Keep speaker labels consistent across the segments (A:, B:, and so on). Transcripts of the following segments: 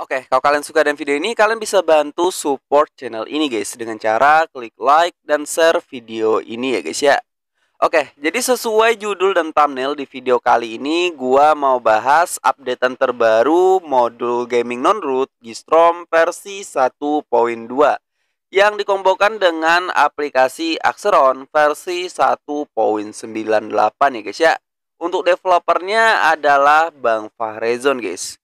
A: Oke, kalau kalian suka dengan video ini, kalian bisa bantu support channel ini guys dengan cara klik like dan share video ini ya guys ya. Oke, jadi sesuai judul dan thumbnail di video kali ini, gua mau bahas updatean terbaru modul gaming non-root Gistrom versi 1.2 yang dikombokan dengan aplikasi Axeron versi 1.98 ya guys ya. Untuk developernya adalah Bang Fahrezon guys.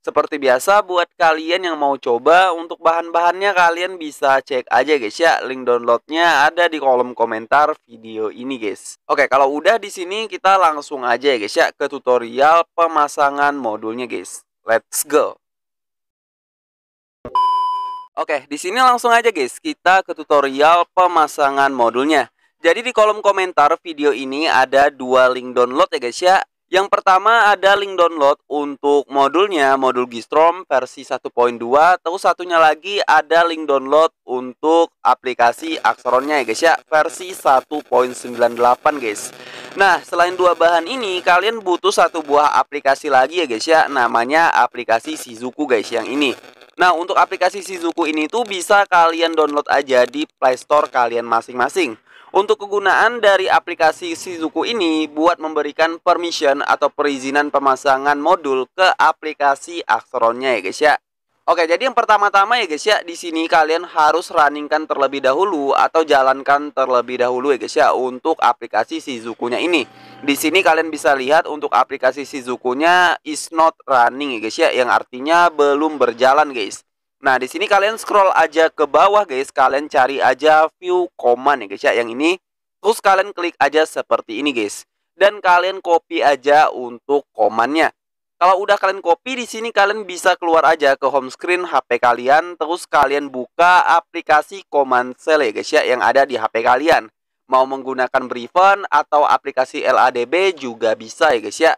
A: Seperti biasa buat kalian yang mau coba untuk bahan-bahannya kalian bisa cek aja guys ya link downloadnya ada di kolom komentar video ini guys. Oke kalau udah di sini kita langsung aja ya guys ya ke tutorial pemasangan modulnya guys. Let's go. Oke di sini langsung aja guys kita ke tutorial pemasangan modulnya. Jadi di kolom komentar video ini ada dua link download ya guys ya. Yang pertama ada link download untuk modulnya, modul Gistrom versi 1.2. Terus satunya lagi ada link download untuk aplikasi Aksronnya ya guys ya, versi 1.98 guys. Nah, selain dua bahan ini, kalian butuh satu buah aplikasi lagi ya guys ya, namanya aplikasi Shizuku guys yang ini. Nah, untuk aplikasi Shizuku ini tuh bisa kalian download aja di Play Store kalian masing-masing. Untuk kegunaan dari aplikasi Shizuku ini buat memberikan permission atau perizinan pemasangan modul ke aplikasi Axronnya ya guys ya. Oke, jadi yang pertama-tama ya guys ya, di sini kalian harus runningkan terlebih dahulu atau jalankan terlebih dahulu ya guys ya untuk aplikasi Shizuku-nya ini. Di sini kalian bisa lihat untuk aplikasi Shizuku-nya is not running ya guys ya, yang artinya belum berjalan guys. Nah, di sini kalian scroll aja ke bawah guys, kalian cari aja view command ya guys ya, yang ini. Terus kalian klik aja seperti ini guys. Dan kalian copy aja untuk komannya. Kalau udah kalian copy di sini kalian bisa keluar aja ke home screen HP kalian, terus kalian buka aplikasi command cell ya guys ya yang ada di HP kalian. Mau menggunakan Briven atau aplikasi LADB juga bisa ya guys ya.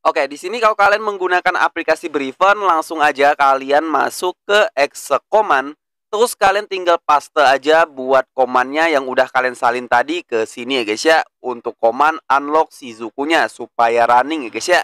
A: Oke, di sini kalau kalian menggunakan aplikasi Briven, langsung aja kalian masuk ke exe command. Terus kalian tinggal paste aja buat komannya yang udah kalian salin tadi ke sini ya guys ya. Untuk command unlock Shizuku-nya supaya running ya guys ya.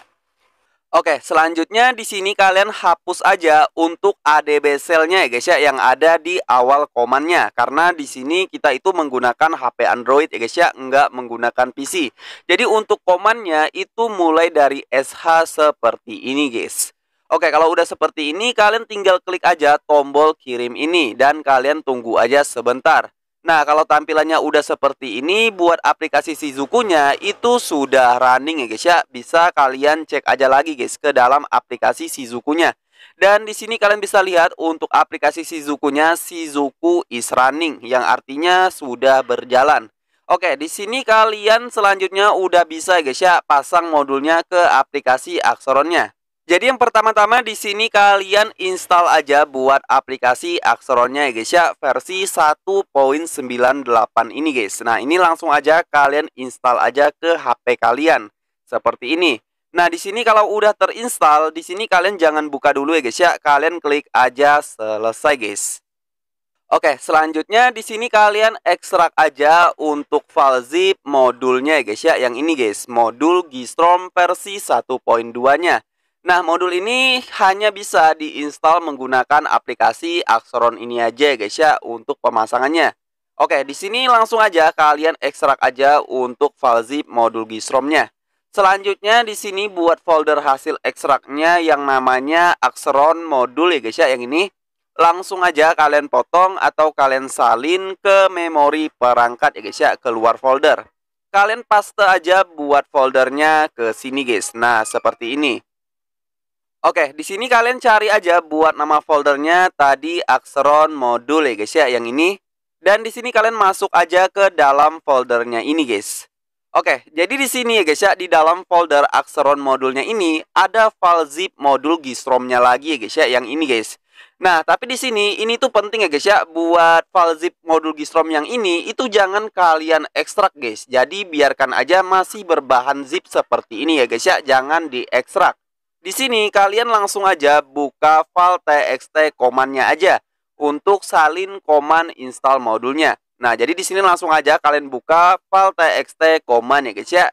A: Oke, selanjutnya di sini kalian hapus aja untuk ADB cell-nya ya guys ya yang ada di awal komannya karena di sini kita itu menggunakan HP Android ya guys ya, enggak menggunakan PC. Jadi untuk komannya itu mulai dari SH seperti ini guys. Oke, kalau udah seperti ini kalian tinggal klik aja tombol kirim ini dan kalian tunggu aja sebentar. Nah, kalau tampilannya udah seperti ini, buat aplikasi Shizuku-nya itu sudah running ya guys ya. Bisa kalian cek aja lagi guys ke dalam aplikasi Shizuku-nya. Dan di sini kalian bisa lihat untuk aplikasi Shizuku-nya Shizuku is running yang artinya sudah berjalan. Oke, di sini kalian selanjutnya udah bisa guys ya pasang modulnya ke aplikasi Axoron-nya. Jadi yang pertama-tama di sini kalian install aja buat aplikasi Akseronnya ya guys ya versi 1.98 ini guys. Nah, ini langsung aja kalian install aja ke HP kalian seperti ini. Nah, di sini kalau udah terinstall, di sini kalian jangan buka dulu ya guys ya. Kalian klik aja selesai guys. Oke, selanjutnya di sini kalian ekstrak aja untuk file zip modulnya ya guys ya. Yang ini guys, modul Gistrom versi 1.2-nya. Nah, modul ini hanya bisa diinstal menggunakan aplikasi Axoron ini aja guys ya untuk pemasangannya. Oke, di sini langsung aja kalian ekstrak aja untuk file zip modul Gisromnya. Selanjutnya di sini buat folder hasil ekstraknya yang namanya Axoron modul ya guys ya yang ini. Langsung aja kalian potong atau kalian salin ke memori perangkat ya guys ya keluar folder. Kalian paste aja buat foldernya ke sini guys. Nah, seperti ini. Oke, di sini kalian cari aja buat nama foldernya tadi Axron modul ya guys ya, yang ini. Dan di sini kalian masuk aja ke dalam foldernya ini guys. Oke, jadi di sini ya guys ya, di dalam folder Axron modulnya ini ada file zip modul Gistromnya lagi ya guys ya, yang ini guys. Nah, tapi di sini ini tuh penting ya guys ya buat file zip modul Gistrom yang ini itu jangan kalian ekstrak guys. Jadi biarkan aja masih berbahan zip seperti ini ya guys ya, jangan diekstrak. Di sini kalian langsung aja buka file txt komannya aja untuk salin command install modulnya. Nah, jadi di sini langsung aja kalian buka file txt command ya guys ya.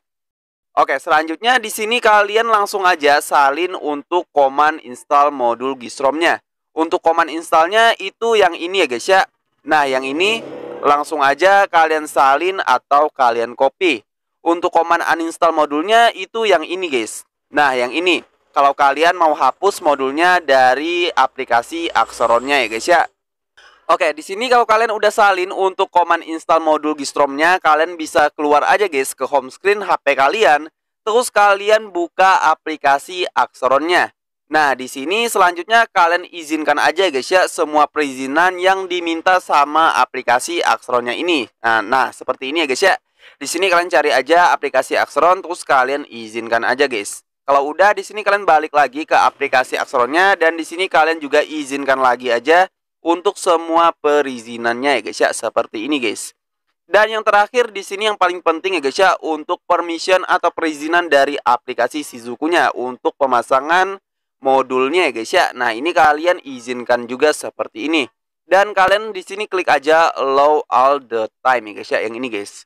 A: Oke, selanjutnya di sini kalian langsung aja salin untuk command install modul Gisrom-nya. Untuk command installnya itu yang ini ya guys ya. Nah, yang ini langsung aja kalian salin atau kalian copy. Untuk command uninstall modulnya itu yang ini guys. Nah, yang ini kalau kalian mau hapus modulnya dari aplikasi Axeronnya ya guys ya. Oke, di sini kalau kalian udah salin untuk command install modul Gistromnya, kalian bisa keluar aja guys ke home screen HP kalian, terus kalian buka aplikasi Axeronnya. Nah, di sini selanjutnya kalian izinkan aja guys ya semua perizinan yang diminta sama aplikasi Axeronnya ini. Nah, nah seperti ini ya guys ya. Di sini kalian cari aja aplikasi Axeron terus kalian izinkan aja guys. Kalau udah di sini kalian balik lagi ke aplikasi Aksronya dan di sini kalian juga izinkan lagi aja untuk semua perizinannya ya guys ya seperti ini guys. Dan yang terakhir di sini yang paling penting ya guys ya untuk permission atau perizinan dari aplikasi Shizuku-nya untuk pemasangan modulnya ya guys ya. Nah, ini kalian izinkan juga seperti ini. Dan kalian di sini klik aja allow all the time ya guys ya yang ini guys.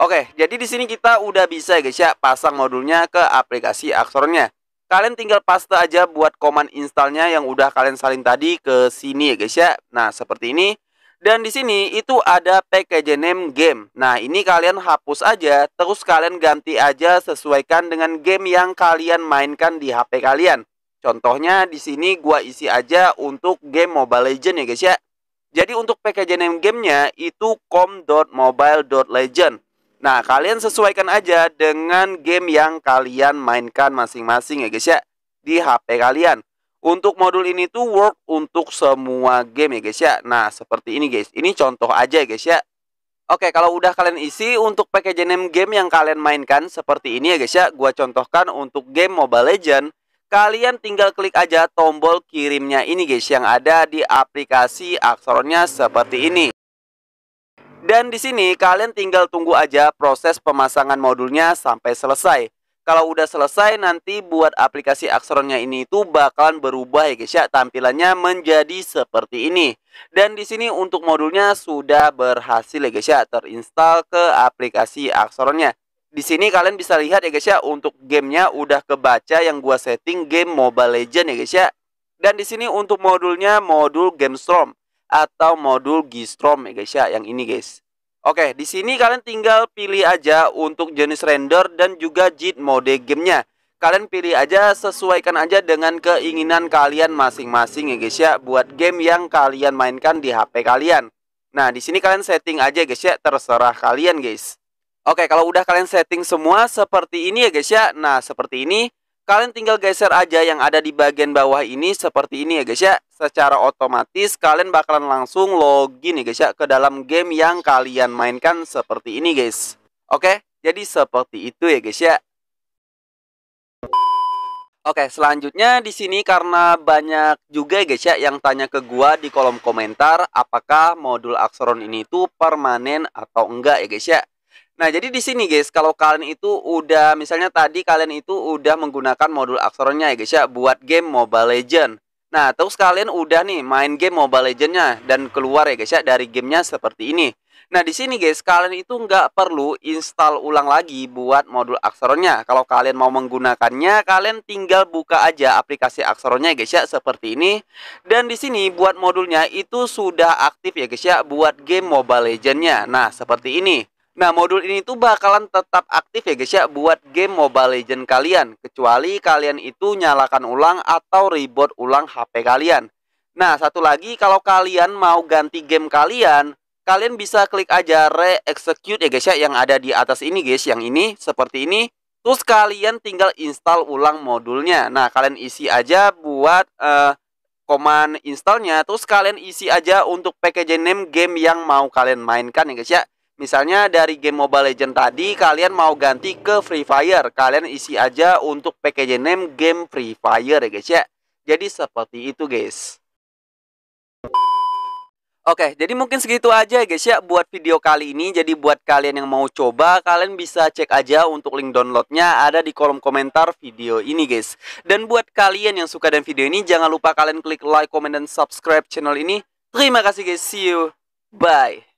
A: Oke, jadi di sini kita udah bisa guys ya pasang modulnya ke aplikasi aksornya. Kalian tinggal paste aja buat command installnya yang udah kalian salin tadi ke sini ya guys ya. Nah, seperti ini. Dan di sini itu ada package name game. Nah, ini kalian hapus aja, terus kalian ganti aja sesuaikan dengan game yang kalian mainkan di HP kalian. Contohnya di sini gua isi aja untuk game Mobile Legend ya guys ya. Jadi untuk package name gamenya itu com.mobile.legend. Nah, kalian sesuaikan aja dengan game yang kalian mainkan masing-masing ya guys ya di HP kalian. Untuk modul ini tuh work untuk semua game ya guys ya. Nah, seperti ini guys. Ini contoh aja ya guys ya. Oke, kalau udah kalian isi untuk package name game yang kalian mainkan seperti ini ya guys ya. Gua contohkan untuk game Mobile Legend, kalian tinggal klik aja tombol kirimnya ini guys yang ada di aplikasi aksornya seperti ini. Dan di sini kalian tinggal tunggu aja proses pemasangan modulnya sampai selesai. Kalau udah selesai nanti buat aplikasi Aksronnya ini itu bakalan berubah ya guys ya. Tampilannya menjadi seperti ini. Dan di sini untuk modulnya sudah berhasil ya guys ya terinstall ke aplikasi Aksronnya. Di sini kalian bisa lihat ya guys ya untuk gamenya udah kebaca yang gua setting game Mobile Legend ya guys ya. Dan di sini untuk modulnya modul Game Storm atau modul Gistrom ya guys ya, yang ini guys. Oke, di sini kalian tinggal pilih aja untuk jenis render dan juga JIT mode gamenya. Kalian pilih aja, sesuaikan aja dengan keinginan kalian masing-masing ya guys ya, buat game yang kalian mainkan di HP kalian. Nah, di sini kalian setting aja guys ya, terserah kalian guys. Oke, kalau udah kalian setting semua seperti ini ya guys ya. Nah, seperti ini, kalian tinggal geser aja yang ada di bagian bawah ini seperti ini ya guys ya secara otomatis kalian bakalan langsung login nih guys ya ke dalam game yang kalian mainkan seperti ini guys. Oke, jadi seperti itu ya guys ya. Oke, selanjutnya di sini karena banyak juga ya, guys ya yang tanya ke gua di kolom komentar apakah modul axoron ini itu permanen atau enggak ya guys ya. Nah, jadi di sini guys, kalau kalian itu udah misalnya tadi kalian itu udah menggunakan modul axoronnya ya guys ya buat game Mobile Legend. Nah, terus kalian udah nih main game Mobile Legends-nya dan keluar ya guys ya dari gamenya seperti ini. Nah, di sini guys, kalian itu nggak perlu install ulang lagi buat modul aksoronnya. Kalau kalian mau menggunakannya, kalian tinggal buka aja aplikasi aksoronnya ya guys ya, seperti ini. Dan di sini buat modulnya itu sudah aktif ya guys ya, buat game Mobile Legends-nya. Nah, seperti ini. Nah, modul ini tuh bakalan tetap aktif ya guys ya buat game Mobile Legend kalian, kecuali kalian itu nyalakan ulang atau reboot ulang HP kalian. Nah, satu lagi kalau kalian mau ganti game kalian, kalian bisa klik aja re-execute ya guys ya yang ada di atas ini guys, yang ini seperti ini. Terus kalian tinggal install ulang modulnya. Nah, kalian isi aja buat uh, command installnya. Terus kalian isi aja untuk package name game yang mau kalian mainkan ya guys ya. Misalnya dari game Mobile Legend tadi kalian mau ganti ke Free Fire, kalian isi aja untuk package name game Free Fire ya guys ya. Jadi seperti itu guys. Oke, jadi mungkin segitu aja ya guys ya buat video kali ini. Jadi buat kalian yang mau coba, kalian bisa cek aja untuk link downloadnya ada di kolom komentar video ini guys. Dan buat kalian yang suka dengan video ini, jangan lupa kalian klik like, comment, dan subscribe channel ini. Terima kasih guys, see you, bye.